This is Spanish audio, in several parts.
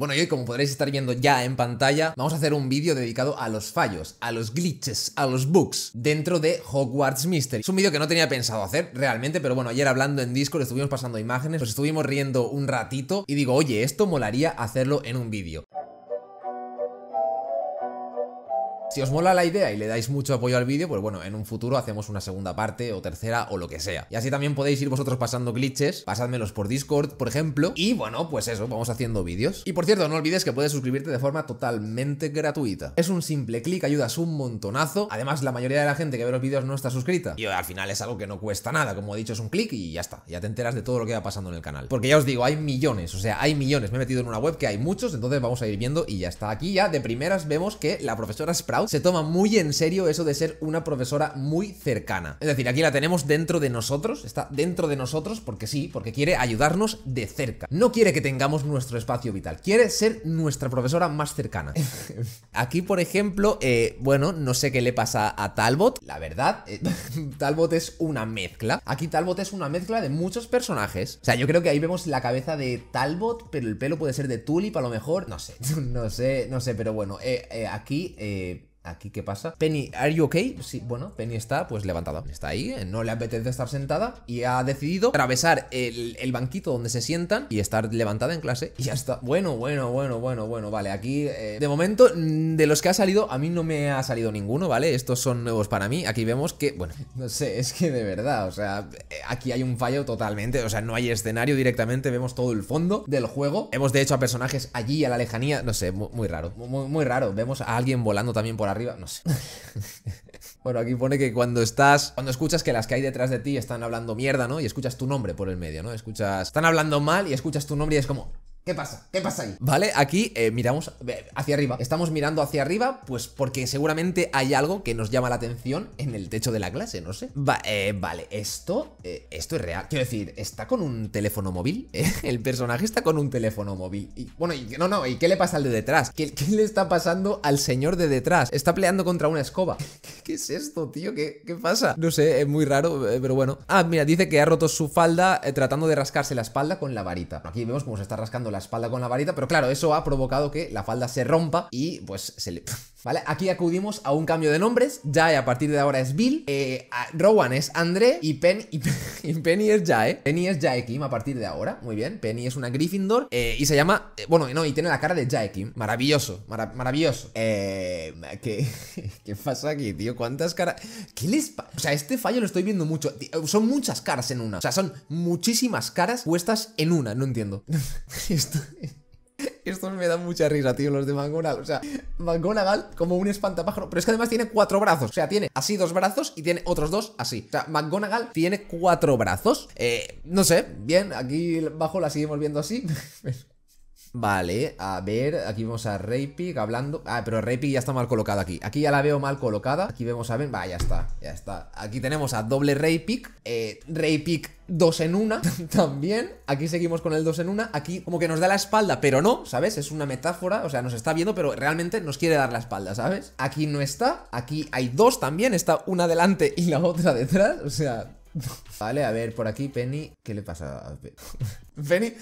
Bueno, y hoy, como podréis estar viendo ya en pantalla, vamos a hacer un vídeo dedicado a los fallos, a los glitches, a los bugs dentro de Hogwarts Mystery. Es un vídeo que no tenía pensado hacer realmente, pero bueno, ayer hablando en Discord estuvimos pasando imágenes, nos estuvimos riendo un ratito y digo, oye, esto molaría hacerlo en un vídeo. Si os mola la idea y le dais mucho apoyo al vídeo, pues bueno, en un futuro hacemos una segunda parte o tercera o lo que sea. Y así también podéis ir vosotros pasando glitches, Pasadmelos por Discord, por ejemplo. Y bueno, pues eso, vamos haciendo vídeos. Y por cierto, no olvides que puedes suscribirte de forma totalmente gratuita. Es un simple clic, ayudas un montonazo. Además, la mayoría de la gente que ve los vídeos no está suscrita. Y al final es algo que no cuesta nada. Como he dicho, es un clic y ya está. Ya te enteras de todo lo que va pasando en el canal. Porque ya os digo, hay millones. O sea, hay millones. Me he metido en una web que hay muchos, entonces vamos a ir viendo y ya está. Aquí ya de primeras vemos que la profesora Sprout se toma muy en serio eso de ser una profesora muy cercana. Es decir, aquí la tenemos dentro de nosotros, está dentro de nosotros porque sí, porque quiere ayudarnos de cerca. No quiere que tengamos nuestro espacio vital, quiere ser nuestra profesora más cercana. aquí, por ejemplo, eh, bueno, no sé qué le pasa a Talbot, la verdad, eh, Talbot es una mezcla. Aquí Talbot es una mezcla de muchos personajes. O sea, yo creo que ahí vemos la cabeza de Talbot, pero el pelo puede ser de Tulip a lo mejor, no sé, no sé, no sé, pero bueno, eh, aquí... ¿Aquí qué pasa? Penny, ¿are you okay? Sí, bueno, Penny está pues levantada. Está ahí, eh, no le apetece estar sentada y ha decidido atravesar el, banquito donde se sientan y estar levantada en clase y ya está. Bueno, bueno, bueno, bueno, bueno, vale. Aquí, eh, de momento, mm, de los que ha salido, a mí no me ha salido ninguno, ¿vale? Estos son nuevos para mí. Aquí vemos que, bueno, no sé, es que de verdad, o sea, eh, aquí hay un fallo totalmente. O sea, no hay escenario directamente, vemos todo el fondo del juego. Hemos de hecho a personajes allí, a la lejanía, no sé, muy, raro, muy, muy raro. Vemos a alguien volando también por arriba, no sé. bueno, aquí pone que cuando estás, cuando escuchas que las que hay detrás de ti están hablando mierda, ¿no? Y escuchas tu nombre por el medio, ¿no? Escuchas, están hablando mal y escuchas tu nombre y es como, ¿Qué pasa? ¿Qué pasa ahí? Vale, aquí eh, miramos eh, hacia arriba. Estamos mirando hacia arriba, pues porque seguramente hay algo que nos llama la atención en el techo de la clase, no sé. Eh, vale, esto, esto es real. Quiero decir, está con un teléfono móvil. El personaje está con un teléfono móvil. Y, bueno, y, no, no, ¿y qué le pasa al de detrás? ¿Qué, le está pasando al señor de detrás? Está peleando contra una escoba. ¿Qué, es esto, tío? ¿Qué, pasa? No sé, es muy raro, pero bueno. Ah, mira, dice que ha roto su falda tratando de rascarse la espalda con la varita. Aquí vemos cómo se está rascando la espalda con la varita, pero claro, eso ha provocado que la falda se rompa y pues se le... ¿Vale? Aquí acudimos a un cambio de nombres. Jae a partir de ahora es Bill. Eh, Rowan es André. Y, Pen, y, Penny es Jae. Penny es Jaekim a partir de ahora. Muy bien. Penny es una Gryffindor. Eh, y se llama. Eh, bueno, no, y tiene la cara de Jaekim. Maravilloso. maravilloso. Eh, ¿qué, ¿Qué pasa aquí, tío? ¿Cuántas caras? ¿Qué les pasa? O sea, este fallo lo estoy viendo mucho. Eh, son muchas caras en una. O sea, son muchísimas caras puestas en una. No entiendo. Esto estos me dan mucha risa, tío, los de McGonagall. O sea, McGonagall como un espantapájaro. Pero es que además tiene cuatro brazos. O sea, tiene así dos brazos y tiene otros dos así. O sea, McGonagall tiene cuatro brazos. Eh, no sé, bien, aquí bajo la seguimos viendo así. Vale, a ver, aquí vemos a Raypick hablando Ah, pero Raypick ya está mal colocada aquí Aquí ya la veo mal colocada, aquí vemos a Ben Va, ya está, ya está Aquí tenemos a doble Raypick eh, dos en una también Aquí seguimos con el dos en una Aquí como que nos da la espalda, pero no, ¿sabes? Es una metáfora, o sea, nos está viendo Pero realmente nos quiere dar la espalda, ¿sabes? Aquí no está, aquí hay dos también Está una delante y la otra detrás O sea, Vale, a ver, por aquí Penny, ¿qué le pasa a Penny?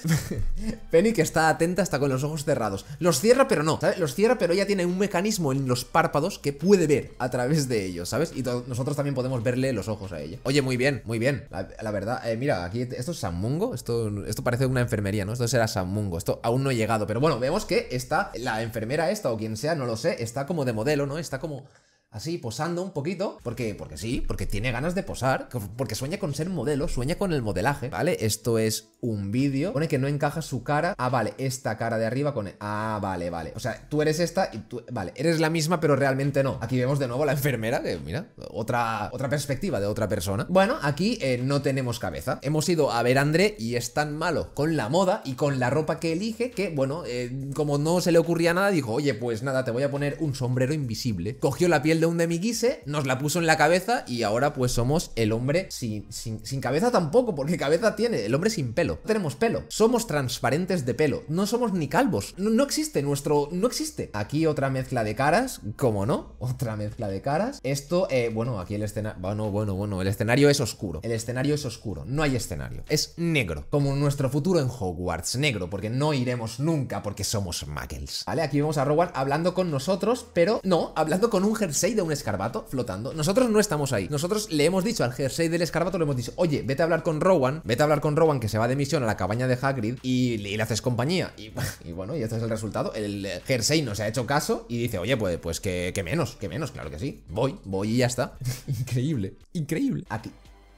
Penny, que está atenta, está con los ojos cerrados. Los cierra, pero no, ¿sabes? Los cierra, pero ella tiene un mecanismo en los párpados que puede ver a través de ellos, ¿sabes? Y nosotros también podemos verle los ojos a ella. Oye, muy bien, muy bien. La, verdad, eh, mira, aquí, esto es Samungo, esto, esto parece una enfermería, ¿no? Esto será Samungo, esto aún no he llegado, pero bueno, vemos que está la enfermera esta o quien sea, no lo sé, está como de modelo, ¿no? Está como así posando un poquito, porque, porque sí, porque tiene ganas de posar, porque sueña con ser modelo, sueña con el modelaje, ¿vale? Esto es un vídeo, pone que no encaja su cara, ah, vale, esta cara de arriba con... Ah, vale, vale, o sea, tú eres esta y tú, vale, eres la misma, pero realmente no. Aquí vemos de nuevo a la enfermera, que mira, otra, otra perspectiva de otra persona. Bueno, aquí eh, no tenemos cabeza, hemos ido a ver a André y es tan malo con la moda y con la ropa que elige que, bueno, eh, como no se le ocurría nada, dijo, oye, pues nada, te voy a poner un sombrero invisible, cogió la piel un de Mikise, nos la puso en la cabeza y ahora pues somos el hombre sin, sin, cabeza tampoco, porque cabeza tiene, el hombre sin pelo. No tenemos pelo, somos transparentes de pelo, no somos ni calvos, no, existe nuestro, no existe. Aquí otra mezcla de caras, como no, otra mezcla de caras. Esto, eh, bueno, aquí el escenario, bueno, bueno, bueno, el escenario es oscuro, el escenario es oscuro, no hay escenario, es negro, como nuestro futuro en Hogwarts, negro, porque no iremos nunca porque somos muggles, ¿vale? Aquí vemos a Rowan hablando con nosotros, pero no, hablando con un jersey de un escarbato flotando. Nosotros no estamos ahí. Nosotros le hemos dicho al jersey del escarbato, le hemos dicho, oye, vete a hablar con Rowan, vete a hablar con Rowan que se va de misión a la cabaña de Hagrid y, le haces compañía. Y, bueno, y este es el resultado. El eh, jersey no se ha hecho caso y dice, oye, pues, pues que, menos, que menos, claro que sí. Voy, voy y ya está. increíble, increíble. Aquí,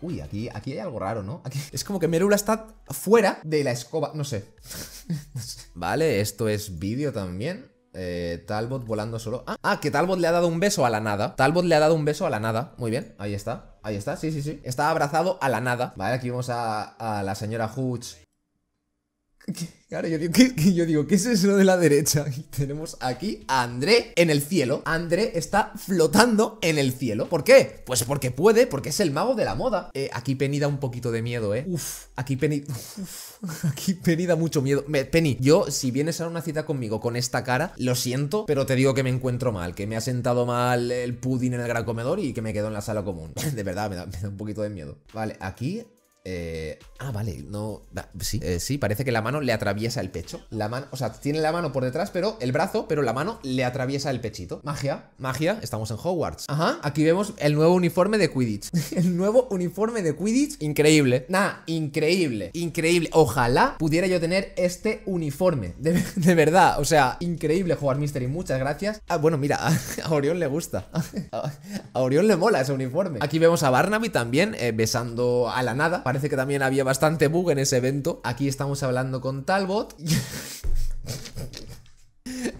Uy, aquí, aquí hay algo raro, ¿no? Aquí... Es como que Merula está fuera de la escoba. no sé. Vale, esto es vídeo también. Eh, Talbot volando solo. Ah, ah, que Talbot le ha dado un beso a la nada. Talbot le ha dado un beso a la nada. Muy bien, ahí está. Ahí está, sí, sí, sí. Está abrazado a la nada. Vale, aquí vamos a, a la señora Hooch Claro, yo digo, ¿qué, es eso de la derecha? tenemos aquí a André en el cielo. André está flotando en el cielo. ¿Por qué? Pues porque puede, porque es el mago de la moda. Eh, aquí Penny da un poquito de miedo, ¿eh? Uf, aquí Penny... aquí Penny da mucho miedo. Penny, yo, si vienes a una cita conmigo con esta cara, lo siento, pero te digo que me encuentro mal, que me ha sentado mal el pudding en el gran comedor y que me quedo en la sala común. De verdad, me da un poquito de miedo. Vale, aquí eh, ah, vale, no. sí, eh, sí, parece que la mano le atraviesa el pecho. La mano, o sea, tiene la mano por detrás, pero el brazo, pero la mano le atraviesa el pechito. Magia, magia, estamos en Hogwarts. Ajá, aquí vemos el nuevo uniforme de Quidditch. el nuevo uniforme de Quidditch, increíble. Nah, increíble, increíble. Ojalá pudiera yo tener este uniforme, de, verdad. O sea, increíble jugar Mystery, muchas gracias. Ah, bueno, mira, a, Orión le gusta. A, Orión le mola ese uniforme. Aquí vemos a Barnaby también eh, besando a la nada parece que también había bastante bug en ese evento. Aquí estamos hablando con Talbot.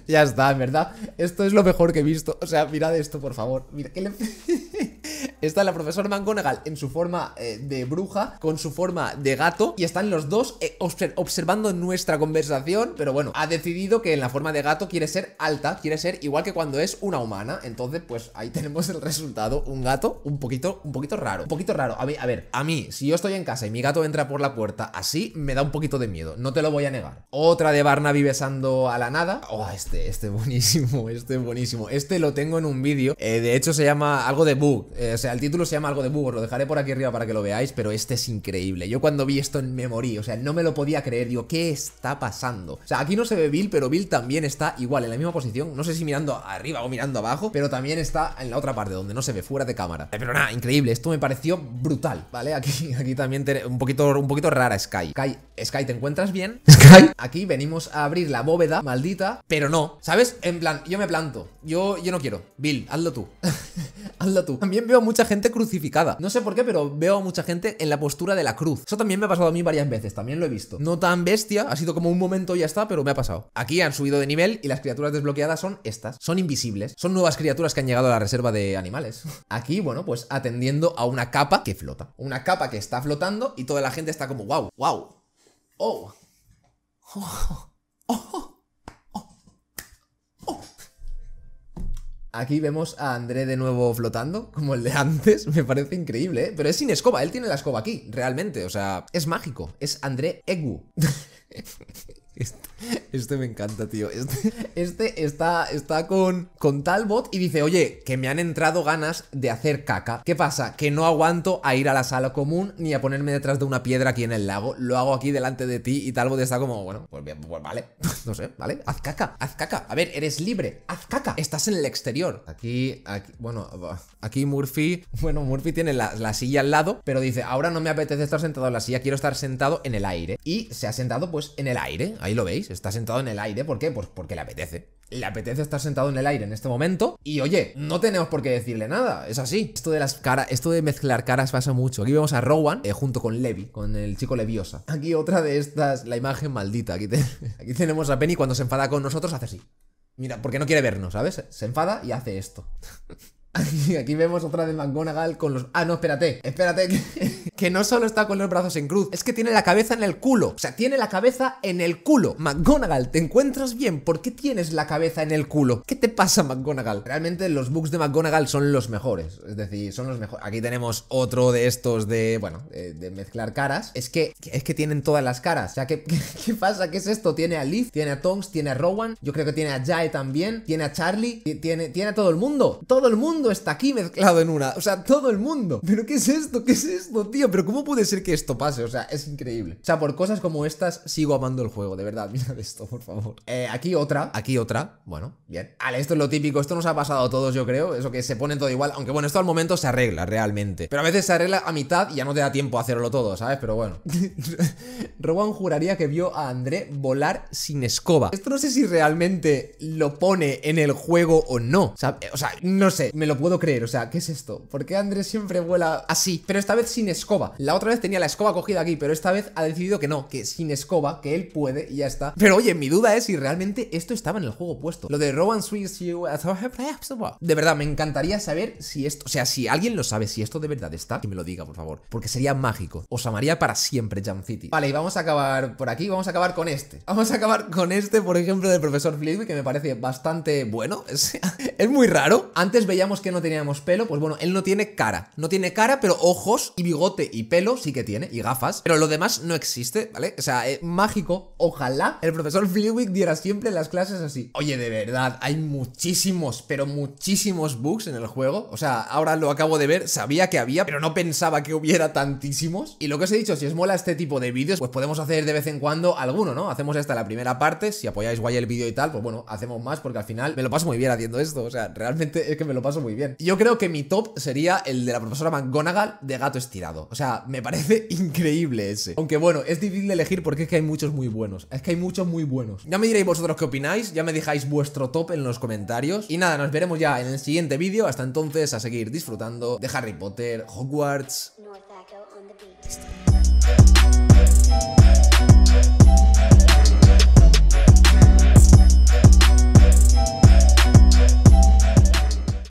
ya está, en verdad. Esto es lo mejor que he visto. O sea, mirad esto, por favor. le... Está la profesora McGonagall en su forma eh, de bruja, con su forma de gato, y están los dos eh, observando nuestra conversación, pero bueno, ha decidido que en la forma de gato quiere ser alta, quiere ser igual que cuando es una humana, entonces pues ahí tenemos el resultado, un gato un poquito, un poquito raro, un poquito raro. A, mí, a ver, a mí, si yo estoy en casa y mi gato entra por la puerta así, me da un poquito de miedo, no te lo voy a negar. Otra de Barnaby besando a la nada. Oh, este, este buenísimo, este buenísimo. Este lo tengo en un vídeo, eh, de hecho se llama algo de bug, o sea, el título se llama algo de búho, lo dejaré por aquí arriba para que lo veáis, pero este es increíble. Yo cuando vi esto me morí, o sea, no me lo podía creer, digo, ¿qué está pasando? O sea, aquí no se ve Bill, pero Bill también está igual, en la misma posición, no sé si mirando arriba o mirando abajo, pero también está en la otra parte, donde no se ve, fuera de cámara. Eh, pero nada, increíble, esto me pareció brutal, ¿vale? Aquí, aquí también un, poquito, un poquito rara Sky. Sky. ¿te encuentras bien? Sky. Aquí venimos a abrir la bóveda maldita, pero no, ¿sabes? En plan, yo me planto, yo, yo no quiero. Bill, hazlo tú. hazlo tú. También veo mucha gente crucificada. No sé por qué, pero veo a mucha gente en la postura de la cruz. Eso también me ha pasado a mí varias veces, también lo he visto. No tan bestia, ha sido como un momento y ya está, pero me ha pasado. Aquí han subido de nivel y las criaturas desbloqueadas son estas. Son invisibles. Son nuevas criaturas que han llegado a la reserva de animales. Aquí, bueno, pues atendiendo a una capa que flota. Una capa que está flotando y toda la gente está como, wow, wow. Oh. Oh. Oh. Aquí vemos a André de nuevo flotando, como el de antes, me parece increíble, ¿eh? Pero es sin escoba, él tiene la escoba aquí, realmente, o sea, es mágico, es André Egu. Este, este, me encanta, tío. Este, este está, está con, con Talbot y dice, oye, que me han entrado ganas de hacer caca. ¿Qué pasa? Que no aguanto a ir a la sala común ni a ponerme detrás de una piedra aquí en el lago. Lo hago aquí delante de ti y Talbot está como, bueno, pues, pues vale, no sé, vale, haz caca, haz caca. A ver, eres libre, haz caca, estás en el exterior. Aquí, aquí bueno, aquí Murphy, bueno, Murphy tiene la, la silla al lado, pero dice, ahora no me apetece estar sentado en la silla, quiero estar sentado en el aire. Y se ha sentado pues en el aire Ahí lo veis, está sentado en el aire. ¿Por qué? Pues porque le apetece. Le apetece estar sentado en el aire en este momento. Y oye, no tenemos por qué decirle nada. Es así. Esto de las caras, esto de mezclar caras pasa mucho. Aquí vemos a Rowan eh, junto con Levi, con el chico Leviosa. Aquí otra de estas, la imagen maldita. Aquí, aquí tenemos a Penny cuando se enfada con nosotros, hace así. Mira, porque no quiere vernos, ¿sabes? Se enfada y hace esto. Aquí vemos otra de McGonagall con los... Ah, no, espérate, espérate, que, no solo está con los brazos en cruz, es que tiene la cabeza en el culo. O sea, tiene la cabeza en el culo. McGonagall, ¿te encuentras bien? ¿Por qué tienes la cabeza en el culo? ¿Qué te pasa, McGonagall? Realmente los books de McGonagall son los mejores. Es decir, son los mejores. Aquí tenemos otro de estos de, bueno, de, mezclar caras. Es que, es que tienen todas las caras. O sea, ¿qué, ¿qué, pasa? ¿Qué es esto? Tiene a Leaf, tiene a Tongs, tiene a Rowan, yo creo que tiene a Jae también, tiene a Charlie, tiene, tiene a todo el mundo. ¡Todo el mundo! está aquí mezclado en una. O sea, todo el mundo. ¿Pero qué es esto? ¿Qué es esto, tío? ¿Pero cómo puede ser que esto pase? O sea, es increíble. O sea, por cosas como estas sigo amando el juego, de verdad. Mira esto, por favor. Eh, aquí otra, aquí otra. Bueno, bien. Vale, esto es lo típico. Esto nos ha pasado a todos, yo creo. Eso que se pone todo igual. Aunque bueno, esto al momento se arregla realmente. Pero a veces se arregla a mitad y ya no te da tiempo a hacerlo todo, ¿sabes? Pero bueno. Rowan juraría que vio a André volar sin escoba. Esto no sé si realmente lo pone en el juego o no. O sea, eh, no sé. Me lo puedo creer, o sea, ¿qué es esto? ¿Por qué Andrés siempre vuela así? Pero esta vez sin escoba. La otra vez tenía la escoba cogida aquí, pero esta vez ha decidido que no, que sin escoba, que él puede y ya está. Pero oye, mi duda es si realmente esto estaba en el juego puesto. Lo de Rowan Swiss You... De verdad, me encantaría saber si esto, o sea, si alguien lo sabe, si esto de verdad está, que me lo diga, por favor. Porque sería mágico. Os amaría para siempre, Jam City. Vale, y vamos a acabar por aquí, vamos a acabar con este. Vamos a acabar con este, por ejemplo, del profesor Flitwick, que me parece bastante bueno. es muy raro. Antes veíamos que no teníamos pelo, pues bueno, él no tiene cara. No tiene cara, pero ojos y bigote y pelo sí que tiene, y gafas. Pero lo demás no existe, ¿vale? O sea, eh, mágico. Ojalá el profesor Flewig diera siempre las clases así. Oye, de verdad, hay muchísimos, pero muchísimos bugs en el juego. O sea, ahora lo acabo de ver, sabía que había, pero no pensaba que hubiera tantísimos. Y lo que os he dicho, si os mola este tipo de vídeos, pues podemos hacer de vez en cuando alguno, ¿no? Hacemos esta la primera parte, si apoyáis guay el vídeo y tal, pues bueno, hacemos más porque al final me lo paso muy bien haciendo esto. O sea, realmente es que me lo paso muy bien. Yo creo que mi top sería el de la profesora McGonagall de gato estirado. O sea, me parece increíble ese. Aunque bueno, es difícil de elegir porque es que hay muchos muy buenos. Es que hay muchos muy buenos. Ya me diréis vosotros qué opináis, ya me dejáis vuestro top en los comentarios. Y nada, nos veremos ya en el siguiente vídeo. Hasta entonces, a seguir disfrutando de Harry Potter, Hogwarts.